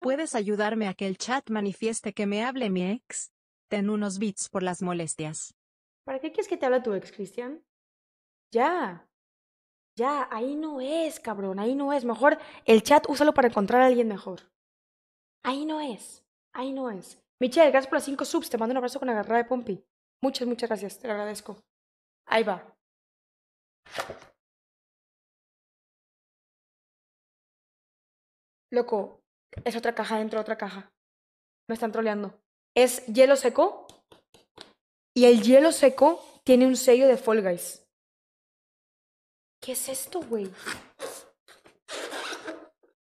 ¿Puedes ayudarme a que el chat manifieste que me hable mi ex? Ten unos bits por las molestias. ¿Para qué quieres que te hable tu ex, Cristian? Ya. Ya, ahí no es, cabrón, ahí no es. Mejor el chat úsalo para encontrar a alguien mejor. Ahí no es, ahí no es. Michelle, gracias por las cinco subs. Te mando un abrazo con agarrada de Pompi. Muchas, muchas gracias. Te lo agradezco. Ahí va. Loco, es otra caja dentro de otra caja. Me están troleando. Es hielo seco. Y el hielo seco tiene un sello de Fall Guys. ¿Qué es esto, güey?